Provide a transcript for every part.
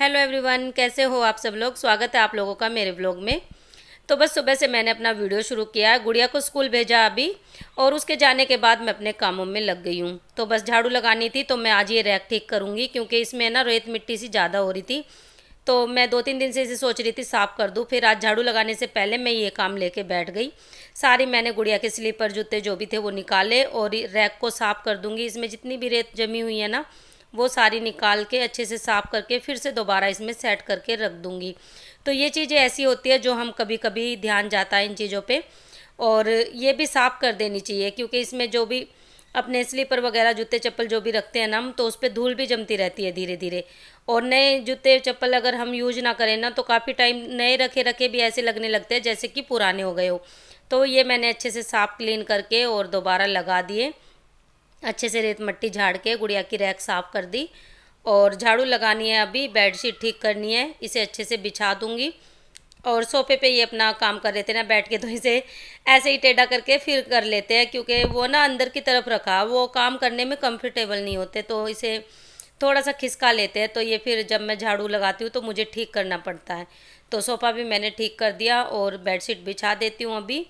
hello everyone कैसे हो आप सब लोग स्वागत है आप लोगों का मेरे ब्लॉग में तो बस सुबह से मैंने अपना वीडियो शुरू किया गुड़िया को स्कूल भेजा अभी और उसके जाने के बाद मैं अपने कामों में लग गई हूँ तो बस झाड़ू लगानी थी तो मैं आज ये रैक ठीक करूँगी क्योंकि इसमें ना रेत मिट्टी सी ज़्यादा हो रही थी तो मैं दो तीन दिन से इसे सोच रही थी साफ़ कर दूँ फिर आज झाड़ू लगाने से पहले मैं ये काम लेके बैठ गई सारी मैंने गुड़िया के स्लीपर जूते जो भी थे वो निकाले और रैक को साफ़ कर दूँगी इसमें जितनी भी रेत जमी हुई है ना वो सारी निकाल के अच्छे से साफ़ करके फिर से दोबारा इसमें सेट करके रख दूँगी तो ये चीज़ें ऐसी होती है जो हम कभी कभी ध्यान जाता है इन चीज़ों पर और ये भी साफ़ कर देनी चाहिए क्योंकि इसमें जो भी अपने स्लीपर वगैरह जूते चप्पल जो भी रखते हैं ना हम तो उस पर धूल भी जमती रहती है धीरे धीरे और नए जूते चप्पल अगर हम यूज ना करें ना तो काफ़ी टाइम नए रखे रखे भी ऐसे लगने लगते हैं जैसे कि पुराने हो गए हो तो ये मैंने अच्छे से साफ़ क्लीन करके और दोबारा लगा दिए अच्छे से रेत मट्टी झाड़ के गुड़िया की रैक साफ़ कर दी और झाड़ू लगानी है अभी बेडशीट ठीक करनी है इसे अच्छे से बिछा दूंगी और सोफे पे ये अपना काम कर लेते हैं ना बैठ के तो इसे ऐसे ही टेढ़ा करके फिर कर लेते हैं क्योंकि वो ना अंदर की तरफ रखा वो काम करने में कंफर्टेबल नहीं होते तो इसे थोड़ा सा खिसका लेते हैं तो ये फिर जब मैं झाड़ू लगाती हूँ तो मुझे ठीक करना पड़ता है तो सोफ़ा भी मैंने ठीक कर दिया और बेडशीट बिछा देती हूँ अभी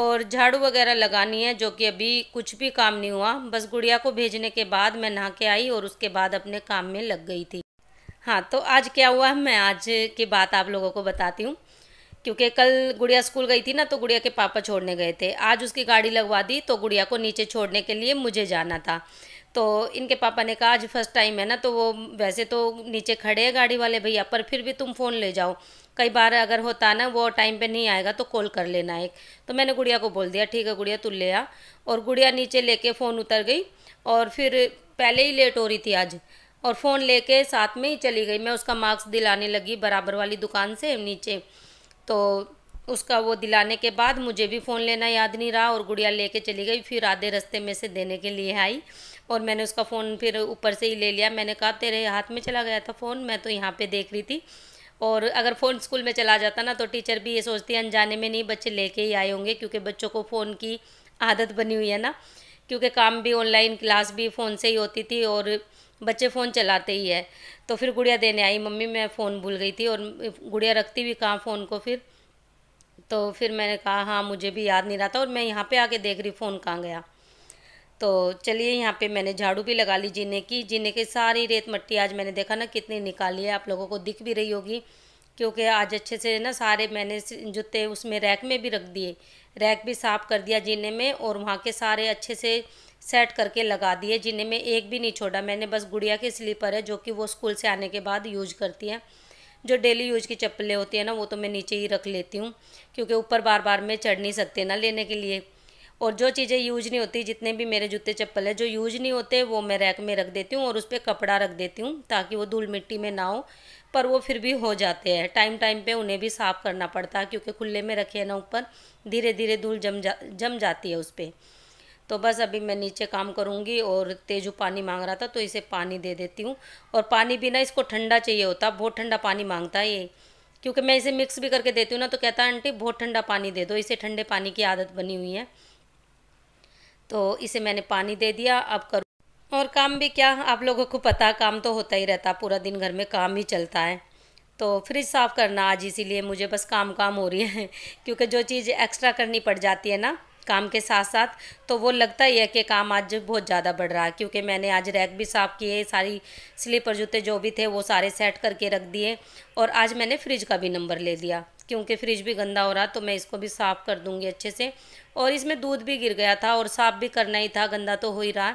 और झाड़ू वगैरह लगानी है जो कि अभी कुछ भी काम नहीं हुआ बस गुड़िया को भेजने के बाद मैं नहा के आई और उसके बाद अपने काम में लग गई थी हाँ तो आज क्या हुआ मैं आज की बात आप लोगों को बताती हूँ क्योंकि कल गुड़िया स्कूल गई थी ना तो गुड़िया के पापा छोड़ने गए थे आज उसकी गाड़ी लगवा दी तो गुड़िया को नीचे छोड़ने के लिए मुझे जाना था तो इनके पापा ने कहा आज फर्स्ट टाइम है ना तो वो वैसे तो नीचे खड़े हैं गाड़ी वाले भैया पर फिर भी तुम फ़ोन ले जाओ कई बार अगर होता ना वो टाइम पे नहीं आएगा तो कॉल कर लेना एक तो मैंने गुड़िया को बोल दिया ठीक है गुड़िया तू ले आ और गुड़िया नीचे लेके फ़ोन उतर गई और फिर पहले ही लेट हो रही थी आज और फ़ोन कर साथ में ही चली गई मैं उसका मार्क्स दिलाने लगी बराबर वाली दुकान से नीचे तो उसका वो दिलाने के बाद मुझे भी फ़ोन लेना याद नहीं रहा और गुड़िया लेके चली गई फिर आधे रास्ते में से देने के लिए आई और मैंने उसका फ़ोन फिर ऊपर से ही ले लिया मैंने कहा तेरे हाथ में चला गया था फ़ोन मैं तो यहाँ पे देख रही थी और अगर फ़ोन स्कूल में चला जाता ना तो टीचर भी ये सोचती है अनजाने में नहीं बच्चे लेके ही आए होंगे क्योंकि बच्चों को फ़ोन की आदत बनी हुई है ना क्योंकि काम भी ऑनलाइन क्लास भी फ़ोन से ही होती थी और बच्चे फ़ोन चलाते ही है तो फिर गुड़िया देने आई मम्मी मैं फ़ोन भूल गई थी और गुड़िया रखती भी कहाँ फ़ोन को फिर तो फिर मैंने कहा हाँ मुझे भी याद नहीं रहा था और मैं यहाँ पे आके देख रही फ़ोन कहाँ गया तो चलिए यहाँ पे मैंने झाड़ू भी लगा ली जीने की जीने की सारी रेत मट्टी आज मैंने देखा ना कितनी निकाली है आप लोगों को दिख भी रही होगी क्योंकि आज अच्छे से ना सारे मैंने जूते उसमें रैक में भी रख दिए रैक भी साफ़ कर दिया जीने में और वहाँ के सारे अच्छे से सेट करके लगा दिए जीने में एक भी नहीं छोड़ा मैंने बस गुड़िया के स्लीपर है जो कि वो स्कूल से आने के बाद यूज करती है जो डेली यूज की चप्पलें होती हैं ना वो तो मैं नीचे ही रख लेती हूँ क्योंकि ऊपर बार बार में चढ़ नहीं सकते ना लेने के लिए और जो चीज़ें यूज नहीं होती जितने भी मेरे जूते चप्पल है जो यूज नहीं होते वो मैं रैक में रख देती हूँ और उस पर कपड़ा रख देती हूँ ताकि वो धूल मिट्टी में ना हो पर वो फिर भी हो जाते हैं टाइम टाइम पे उन्हें भी साफ़ करना पड़ता है क्योंकि खुले में रखे ना ऊपर धीरे धीरे धूल जम जा जम जाती है उस पर तो बस अभी मैं नीचे काम करूँगी और तेजू पानी मांग रहा था तो इसे पानी दे देती हूँ और पानी भी ना इसको ठंडा चाहिए होता बहुत ठंडा पानी मांगता है ये क्योंकि मैं इसे मिक्स भी करके देती हूँ ना तो कहता है आंटी बहुत ठंडा पानी दे दो इसे ठंडे पानी की आदत बनी हुई है तो इसे मैंने पानी दे दिया अब करूँ और काम भी क्या आप लोगों को पता काम तो होता ही रहता पूरा दिन घर में काम ही चलता है तो फ्रिज साफ़ करना आज इसीलिए मुझे बस काम काम हो रही है क्योंकि जो चीज़ एक्स्ट्रा करनी पड़ जाती है ना काम के साथ साथ तो वो लगता ही है कि काम आज बहुत ज़्यादा बढ़ रहा है क्योंकि मैंने आज रैक भी साफ़ किए सारी स्लीपर जूते जो भी थे वो सारे सेट करके रख दिए और आज मैंने फ्रिज का भी नंबर ले लिया क्योंकि फ्रिज भी गंदा हो रहा तो मैं इसको भी साफ़ कर दूँगी अच्छे से और इसमें दूध भी गिर गया था और साफ़ भी करना ही था गंदा तो हो ही रहा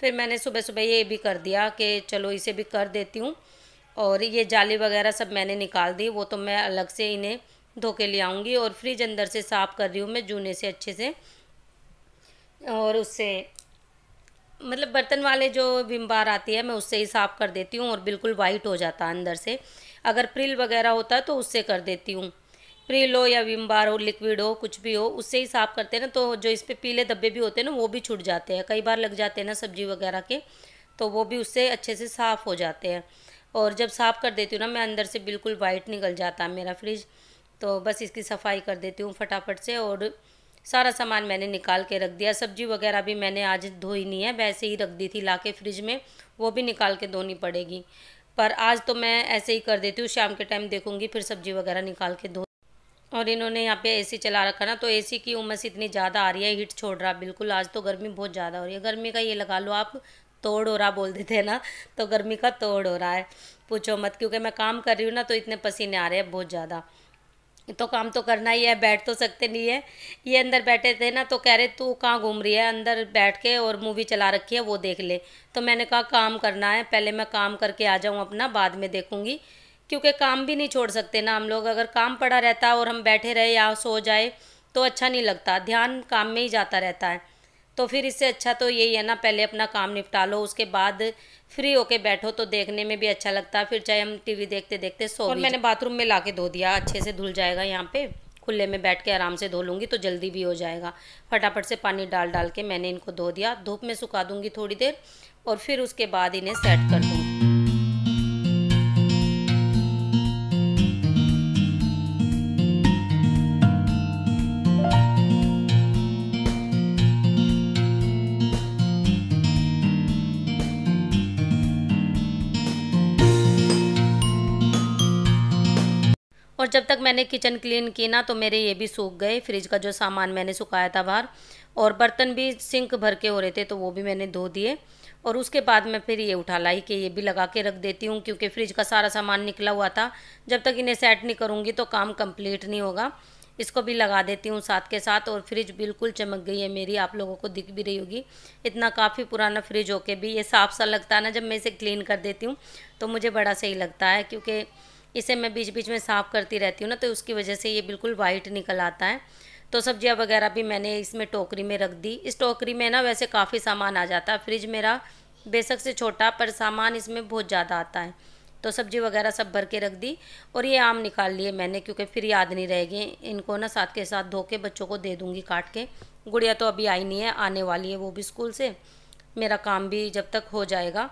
फिर मैंने सुबह सुबह ये भी कर दिया कि चलो इसे भी कर देती हूँ और ये जाली वगैरह सब मैंने निकाल दी वो तो मैं अलग से इन्हें धो के ले आऊँगी और फ्रिज अंदर से साफ़ कर रही हूँ मैं जूने से अच्छे से और उससे मतलब बर्तन वाले जो विम बार आती है मैं उससे ही साफ़ कर देती हूँ और बिल्कुल वाइट हो जाता है अंदर से अगर प्रिल वगैरह होता है तो उससे कर देती हूँ क्रील हो या विम बार हो लिक्विड हो कुछ भी हो उससे ही साफ़ करते हैं ना तो जो इस पर पीले धब्बे भी होते हैं ना वो भी छूट जाते हैं कई बार लग जाते हैं ना सब्जी वगैरह के तो वो भी उससे अच्छे से साफ़ हो जाते हैं और जब साफ़ कर देती हूँ ना मैं अंदर से बिल्कुल वाइट निकल जाता है मेरा फ्रिज तो बस इसकी सफाई कर देती हूँ फटाफट से और सारा सामान मैंने निकाल के रख दिया सब्जी वगैरह भी मैंने आज धोई नहीं है वैसे ही रख दी थी ला के फ्रिज में वो भी निकाल के धोनी पड़ेगी पर आज तो मैं ऐसे ही कर देती हूँ शाम के टाइम देखूँगी फिर सब्जी वगैरह निकाल के धो और इन्होंने यहाँ पे एसी चला रखा ना तो एसी की उमस इतनी ज़्यादा आ रही है हीट छोड़ रहा बिल्कुल आज तो गर्मी बहुत ज़्यादा हो रही है गर्मी का ये लगा लो आप तोड़ हो रहा बोल देते हैं ना तो गर्मी का तोड़ हो रहा है पूछो मत क्योंकि मैं काम कर रही हूँ ना तो इतने पसीने आ रहे हैं बहुत ज़्यादा तो काम तो करना ही है बैठ तो सकते नहीं है ये अंदर बैठे थे ना तो कह रहे तू कहाँ घूम रही है अंदर बैठ के और मूवी चला रखी है वो देख ले तो मैंने कहा काम करना है पहले मैं काम करके आ जाऊँ अपना बाद में देखूँगी क्योंकि काम भी नहीं छोड़ सकते ना हम लोग अगर काम पड़ा रहता और हम बैठे रहे या सो जाए तो अच्छा नहीं लगता ध्यान काम में ही जाता रहता है तो फिर इससे अच्छा तो यही है ना पहले अपना काम निपटा लो उसके बाद फ्री होके बैठो तो देखने में भी अच्छा लगता है फिर चाहे हम टीवी देखते देखते सो और मैंने बाथरूम में ला के धो दिया अच्छे से धुल जाएगा यहाँ पे खुले में बैठ के आराम से धो लूँगी तो जल्दी भी हो जाएगा फटाफट से पानी डाल डाल के मैंने इनको धो दिया धूप में सुखा दूँगी थोड़ी देर और फिर उसके बाद इन्हें सेट कर दूँगी जब तक मैंने किचन क्लीन की ना तो मेरे ये भी सूख गए फ्रिज का जो सामान मैंने सुखाया था बाहर और बर्तन भी सिंक भर के हो रहे थे तो वो भी मैंने धो दिए और उसके बाद मैं फिर ये उठा लाई कि ये भी लगा के रख देती हूँ क्योंकि फ्रिज का सारा सामान निकला हुआ था जब तक इन्हें सेट नहीं करूँगी तो काम कम्प्लीट नहीं होगा इसको भी लगा देती हूँ साथ के साथ और फ्रिज बिल्कुल चमक गई है मेरी आप लोगों को दिख भी रही होगी इतना काफ़ी पुराना फ्रिज होके भी ये साफ सा लगता है ना जब मैं इसे क्लीन कर देती हूँ तो मुझे बड़ा सही लगता है क्योंकि इसे मैं बीच बीच में साफ़ करती रहती हूँ ना तो उसकी वजह से ये बिल्कुल वाइट निकल आता है तो सब्जियाँ वगैरह भी मैंने इसमें टोकरी में रख दी इस टोकरी में ना वैसे काफ़ी सामान आ जाता है फ्रिज मेरा बेशक से छोटा पर सामान इसमें बहुत ज़्यादा आता है तो सब्जी वगैरह सब भर के रख दी और ये आम निकाल लिए मैंने क्योंकि फिर याद नहीं रहेगी इनको ना साथ के साथ धो के बच्चों को दे दूँगी काट के गुड़िया तो अभी आई नहीं है आने वाली है वो भी स्कूल से मेरा काम भी जब तक हो जाएगा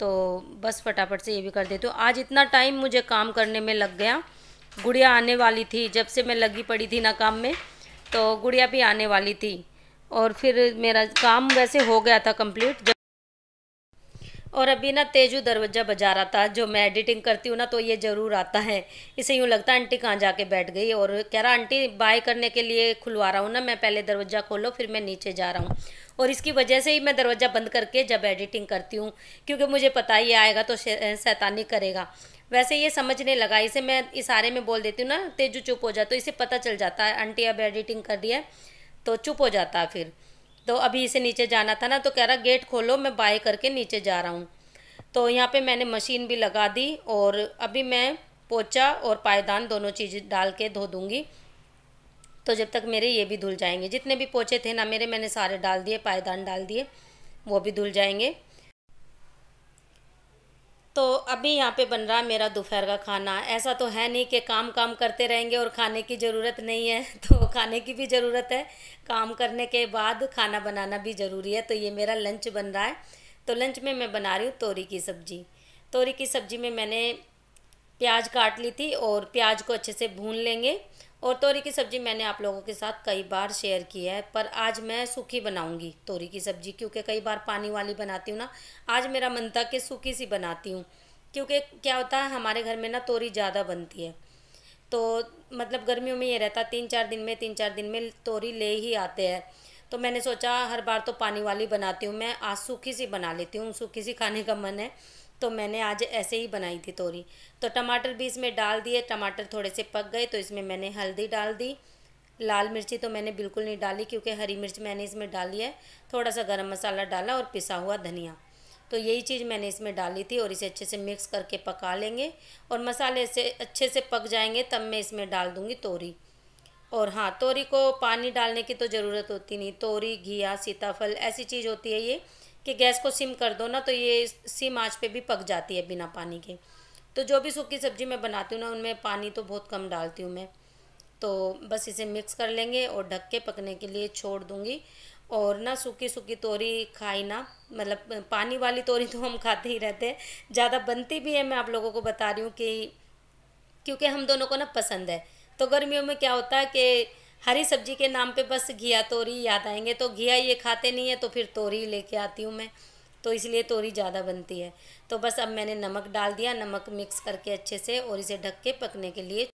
तो बस फटाफट से ये भी कर देती हूँ आज इतना टाइम मुझे काम करने में लग गया गुड़िया आने वाली थी जब से मैं लगी पड़ी थी ना काम में तो गुड़िया भी आने वाली थी और फिर मेरा काम वैसे हो गया था कंप्लीट और अभी ना तेजू दरवाज़ा बजा रहा था जो मैं एडिटिंग करती हूँ ना तो ये ज़रूर आता है इसे यूँ लगता है आंटी कहाँ जाके बैठ गई और कह रहा आंटी बाय करने के लिए खुलवा रहा हूँ ना मैं पहले दरवाज़ा खोलो फिर मैं नीचे जा रहा हूँ और इसकी वजह से ही मैं दरवाज़ा बंद करके जब एडिटिंग करती हूँ क्योंकि मुझे पता ही आएगा तो शैतानी करेगा वैसे ये समझने लगा इसे मैं इशारे में बोल देती हूँ ना तेजू चुप हो जाता तो इसे पता चल जाता है आंटी अब एडिटिंग कर रही है तो चुप हो जाता है फिर तो अभी इसे नीचे जाना था ना तो कह रहा गेट खोलो मैं बाय करके नीचे जा रहा हूँ तो यहाँ पे मैंने मशीन भी लगा दी और अभी मैं पोचा और पायदान दोनों चीज़ डाल के धो दूँगी तो जब तक मेरे ये भी धुल जाएंगे जितने भी पोचे थे ना मेरे मैंने सारे डाल दिए पायदान डाल दिए वो भी धुल जाएंगे तो अभी यहाँ पे बन रहा है मेरा दोपहर का खाना ऐसा तो है नहीं कि काम काम करते रहेंगे और खाने की ज़रूरत नहीं है तो खाने की भी ज़रूरत है काम करने के बाद खाना बनाना भी ज़रूरी है तो ये मेरा लंच बन रहा है तो लंच में मैं बना रही हूँ तोरी की सब्ज़ी तोरी की सब्ज़ी में मैंने प्याज काट ली थी और प्याज को अच्छे से भून लेंगे और तोरी की सब्ज़ी मैंने आप लोगों के साथ कई बार शेयर की है पर आज मैं सूखी बनाऊंगी तोरी की सब्ज़ी क्योंकि कई बार पानी वाली बनाती हूँ ना आज मेरा मन था कि सूखी सी बनाती हूँ क्योंकि क्या होता है हमारे घर में ना तोरी ज़्यादा बनती है तो मतलब गर्मियों में ये रहता तीन चार दिन में तीन चार दिन में तोरी ले ही आते हैं तो मैंने सोचा हर बार तो पानी वाली बनाती हूँ मैं आज सूखी सी बना लेती हूँ सूखी सी खाने का मन है तो मैंने आज ऐसे ही बनाई थी तोरी तो टमाटर भी इसमें डाल दिए टमाटर थोड़े से पक गए तो इसमें मैंने हल्दी डाल दी लाल मिर्ची तो मैंने बिल्कुल नहीं डाली क्योंकि हरी मिर्च मैंने इसमें डाली है थोड़ा सा गर्म मसाला डाला और पिसा हुआ धनिया तो यही चीज़ मैंने इसमें डाली थी और इसे अच्छे से मिक्स करके पका लेंगे और मसाले से अच्छे से पक जाएंगे तब मैं इसमें डाल दूँगी तोरी और हाँ तोरी को पानी डालने की तो ज़रूरत होती नहीं तोरी घिया सीताफल ऐसी चीज़ होती है ये कि गैस को सिम कर दो ना तो ये सिम आँच पे भी पक जाती है बिना पानी के तो जो भी सूखी सब्ज़ी मैं बनाती हूँ ना उनमें पानी तो बहुत कम डालती हूँ मैं तो बस इसे मिक्स कर लेंगे और ढक के पकने के लिए छोड़ दूँगी और ना सूखी सूखी तोरी खाई ना मतलब पानी वाली तोरी तो हम खाते ही रहते हैं ज़्यादा बनती भी है मैं आप लोगों को बता रही हूँ कि क्योंकि हम दोनों को ना पसंद है तो गर्मियों में क्या होता है कि हरी सब्जी के नाम पे बस घिया तोरी याद आएंगे तो घिया ये खाते नहीं है तो फिर तोरी लेके आती हूँ मैं तो इसलिए तोरी ज़्यादा बनती है तो बस अब मैंने नमक डाल दिया नमक मिक्स करके अच्छे से और इसे ढक के पकने के लिए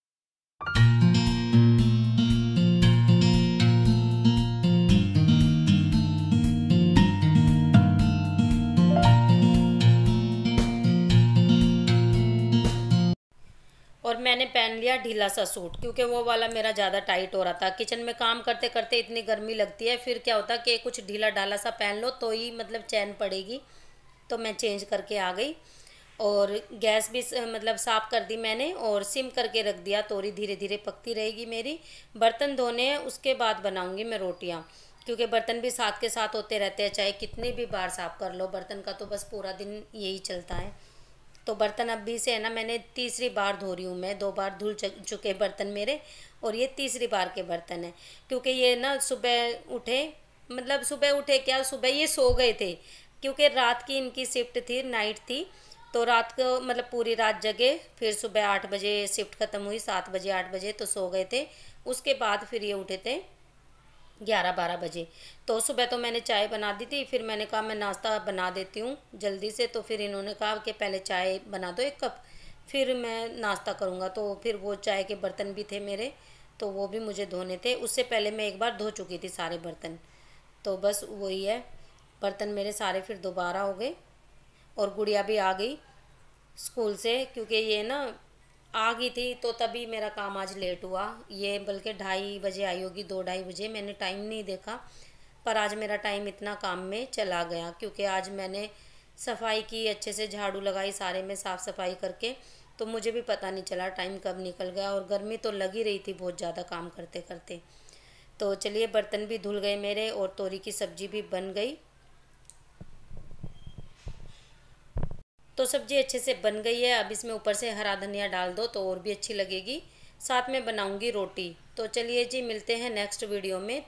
और मैंने पहन लिया ढीला सा सूट क्योंकि वो वाला मेरा ज़्यादा टाइट हो रहा था किचन में काम करते करते इतनी गर्मी लगती है फिर क्या होता कि कुछ ढीला ढाला सा पहन लो तो ही मतलब चैन पड़ेगी तो मैं चेंज करके आ गई और गैस भी मतलब साफ़ कर दी मैंने और सिम करके रख दिया तोरी धीरे धीरे पकती रहेगी मेरी बर्तन धोने हैं उसके बाद बनाऊँगी मैं रोटियाँ क्योंकि बर्तन भी साथ के साथ होते रहते हैं चाहे कितने भी बार साफ़ कर लो बर्तन का तो बस पूरा दिन यही चलता है तो बर्तन अभी से है ना मैंने तीसरी बार धो रही हूँ मैं दो बार धुल चुके बर्तन मेरे और ये तीसरी बार के बर्तन हैं क्योंकि ये ना सुबह उठे मतलब सुबह उठे क्या सुबह ये सो गए थे क्योंकि रात की इनकी शिफ्ट थी नाइट थी तो रात को मतलब पूरी रात जगे फिर सुबह आठ बजे शिफ्ट ख़त्म हुई सात बजे आठ बजे तो सो गए थे उसके बाद फिर ये उठे थे ग्यारह बारह बजे तो सुबह तो मैंने चाय बना दी थी फिर मैंने कहा मैं नाश्ता बना देती हूँ जल्दी से तो फिर इन्होंने कहा कि पहले चाय बना दो एक कप फिर मैं नाश्ता करूँगा तो फिर वो चाय के बर्तन भी थे मेरे तो वो भी मुझे धोने थे उससे पहले मैं एक बार धो चुकी थी सारे बर्तन तो बस वही है बर्तन मेरे सारे फिर दोबारा हो गए और गुड़िया भी आ गई स्कूल से क्योंकि ये ना आ गई थी तो तभी मेरा काम आज लेट हुआ ये बल्कि ढाई बजे आई होगी दो ढाई बजे मैंने टाइम नहीं देखा पर आज मेरा टाइम इतना काम में चला गया क्योंकि आज मैंने सफाई की अच्छे से झाड़ू लगाई सारे में साफ़ सफाई करके तो मुझे भी पता नहीं चला टाइम कब निकल गया और गर्मी तो लगी रही थी बहुत ज़्यादा काम करते करते तो चलिए बर्तन भी धुल गए मेरे और तोरी की सब्ज़ी भी बन गई तो सब्ज़ी अच्छे से बन गई है अब इसमें ऊपर से हरा धनिया डाल दो तो और भी अच्छी लगेगी साथ में बनाऊंगी रोटी तो चलिए जी मिलते हैं नेक्स्ट वीडियो में